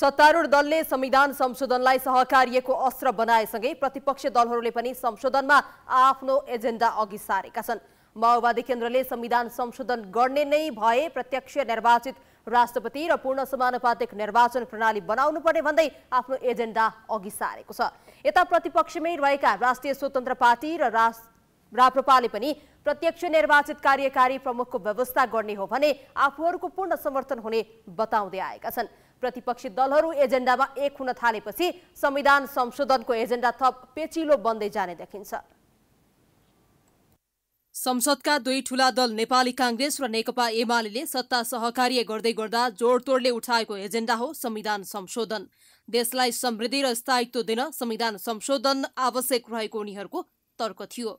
सत्तारूढ दलले संविधान संशोधनलाई सहकार्यको अस्त्र बनाएसँगै प्रतिपक्षी दलहरूले पनि संशोधनमा आफ्नो एजेन्डा अघि सारेका छन् माओवादी केन्द्रले संविधान संशोधन गर्ने नै भए प्रत्यक्ष निर्वाचित राष्ट्रपति र पूर्ण समानुपातिक निर्वाचन प्रणाली बनाउनु पर्ने भन्दै आफ्नो एजेन्डा अघि सारेको छ यता प्रतिपक्षमै रहेका राष्ट्रिय स्वतन्त्र पार्टी र रा राप्रपाले पनि प्रत्यक्ष निर्वाचित कार्यकारी प्रमुखको व्यवस्था गर्ने हो भने आफूहरूको पूर्ण समर्थन हुने बताउँदै आएका छन् प्रतिपक्षी दलहरू एजेन्डामा एक हुन थालेपछि संविधान संशोधनको एजेन्डा थप पेचिलो बन्दै जाने देखिन्छ संसदका दुई ठूला दल नेपाली काङ्ग्रेस र नेकपा एमाले सत्ता सहकार्य गर्दै गर्दा जोडतोडले उठाएको एजेन्डा हो संविधान संशोधन देशलाई समृद्धि र स्थायित्व दिन संविधान संशोधन आवश्यक रहेको उनीहरूको तर्क थियो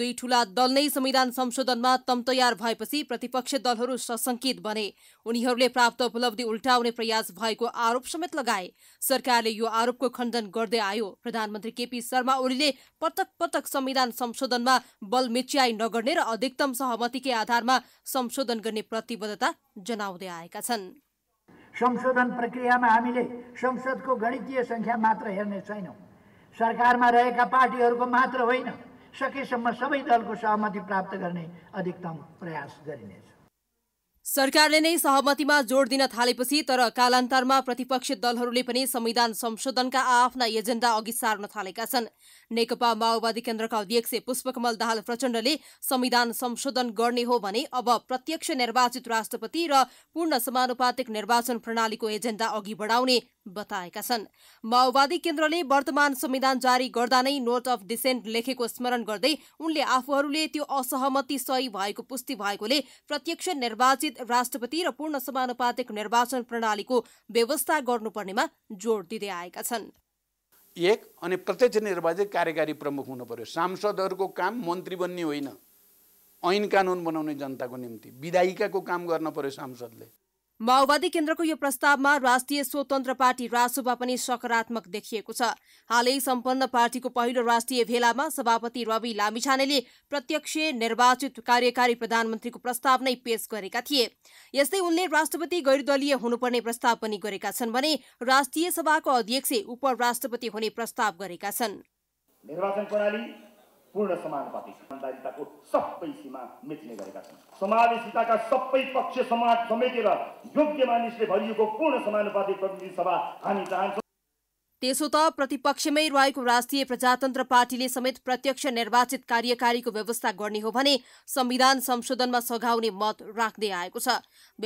दुई ठूला दल नै संविधान संशोधनमा तम तयार भएपछि प्रतिपक्ष दलहरू सशंकित बने उनीहरूले प्राप्त उपलब्धि उल्टाउने प्रयास भएको आरोप समेत लगाए सरकारले यो आरोपको खण्डन गर्दै आयो प्रधानमन्त्री केपी शर्मा ओलीले पटक पटक संविधान संशोधनमा बल मिच्याई नगर्ने र अधिकतम सहमतिकै आधारमा संशोधन गर्ने प्रतिबद्धता जनाउँदै आएका छन् संशोधन प्रक्रियामा हामीले संसदको गणितीय संख्या मात्र हेर्ने छैनौँ सरकारमा रहेका पार्टीहरूको मात्र होइन सकेसम्म सबै दलको सहमति प्राप्त गर्ने अधिकतम प्रयास गरिनेछ सरकारले नै सहमतिमा जोड दिन थालेपछि तर कालान्तरमा प्रतिपक्षी दलहरूले पनि संविधान संशोधनका आफ्ना एजेन्डा अघि सार्न थालेका छन् नेकपा माओवादी केन्द्रका अध्यक्ष पुष्पकमल दाहाल प्रचण्डले संविधान संशोधन गर्ने हो भने अब प्रत्यक्ष निर्वाचित राष्ट्रपति र पूर्ण समानुपातिक निर्वाचन प्रणालीको एजेन्डा अघि बढाउने बताएका छन् माओवादी केन्द्रले वर्तमान संविधान जारी गर्दा नै नोट अफ डिसेन्ट लेखेको स्मरण गर्दै उनले आफूहरूले त्यो असहमति सही भएको पुष्टि भएकोले प्रत्यक्ष निर्वाचित राष्ट्रपति र पूर्ण समानुपातिक निर्वाचन प्रणालीको व्यवस्था गर्नुपर्नेमा जोड दिँदै आएका छन् एक अनि प्रत्यक्ष निर्वाचित कार्यकारी प्रमुख हुनु पर्यो सांसदहरूको काम मन्त्री बन्ने होइन ऐन कानुन बनाउने जनताको निम्ति विधायिकाको काम गर्न पर्यो सांसदले माओवादी केन्द्रको यो प्रस्तावमा राष्ट्रिय स्वतन्त्र पार्टी रासोपा पनि सकारात्मक देखिएको छ हालै सम्पन्न पार्टीको पहिलो राष्ट्रिय भेलामा सभापति रवि लामिछानेले प्रत्यक्ष निर्वाचित कार्यकारी प्रधानमन्त्रीको प्रस्ताव नै पेश गरेका थिए यस्तै उनले राष्ट्रपति गैरदलीय हुनुपर्ने प्रस्ताव पनि गरेका छन् भने राष्ट्रिय सभाको अध्यक्ष उपराष्ट्रपति हुने प्रस्ताव गरेका छन् पूर्ण समानुपातिक समानदारिताको सबै सीमा मेच्ने गरेका छन् समावेशिताका सबै पक्ष समाज समेटेर योग्य मानिसले भरिएको पूर्ण समानुपातिक प्रतिनिधि सभा हामी चाहन्छौँ त्यसो त प्रतिपक्षमै रहेको राष्ट्रिय प्रजातन्त्र पार्टीले समेत प्रत्यक्ष निर्वाचित कार्यकारीको व्यवस्था गर्ने हो भने संविधान संशोधनमा सघाउने मत राख्दै आएको छ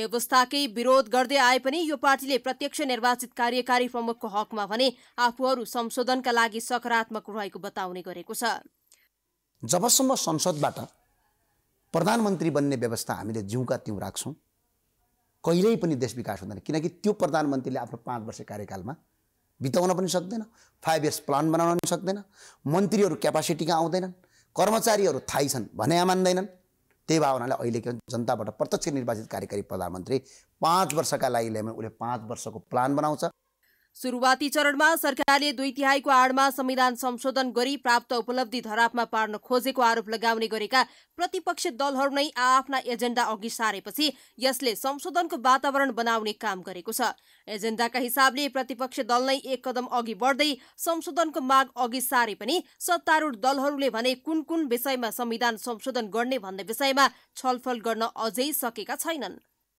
व्यवस्थाकै विरोध गर्दै आए पनि यो पार्टीले प्रत्यक्ष निर्वाचित कार्यकारी प्रमुखको हकमा भने आफूहरू संशोधनका लागि सकारात्मक रहेको बताउने गरेको छ जबसम्म संसदबाट प्रधानमन्त्री बन्ने व्यवस्था हामीले जिउका त्यौँ राख्छौँ कहिल्यै पनि देश विकास हुँदैन किनकि त्यो प्रधानमन्त्रीले आफ्नो पाँच वर्ष कार्यकालमा बिताउन पनि सक्दैन फाइभ इयर्स प्लान बनाउन पनि सक्दैन मन्त्रीहरू क्यापासिटीका आउँदैनन् कर्मचारीहरू थाहै छन् भने मान्दैनन् त्यही भए हुनाले अहिलेको जनताबाट प्रत्यक्ष निर्वाचित कार्यकारी प्रधानमन्त्री पाँच वर्षका लागि ल्यायो भने उसले पाँच वर्षको प्लान बनाउँछ सुरुवाती चरणमा सरकारले दुई तिहाईको आडमा संविधान संशोधन गरी प्राप्त उपलब्धि धरापमा पार्न खोजेको आरोप लगाउने गरेका प्रतिपक्ष दलहरू नै आआफ्ना एजेन्डा अघि सारेपछि यसले संशोधनको वातावरण बनाउने काम गरेको छ एजेन्डाका हिसाबले प्रतिपक्ष दल नै एक कदम अघि बढ्दै संशोधनको माग अघि सारे पनि सत्तारूढ दलहरूले भने कुन कुन विषयमा संविधान संशोधन गर्ने भन्ने विषयमा छलफल गर्न अझै सकेका छैनन्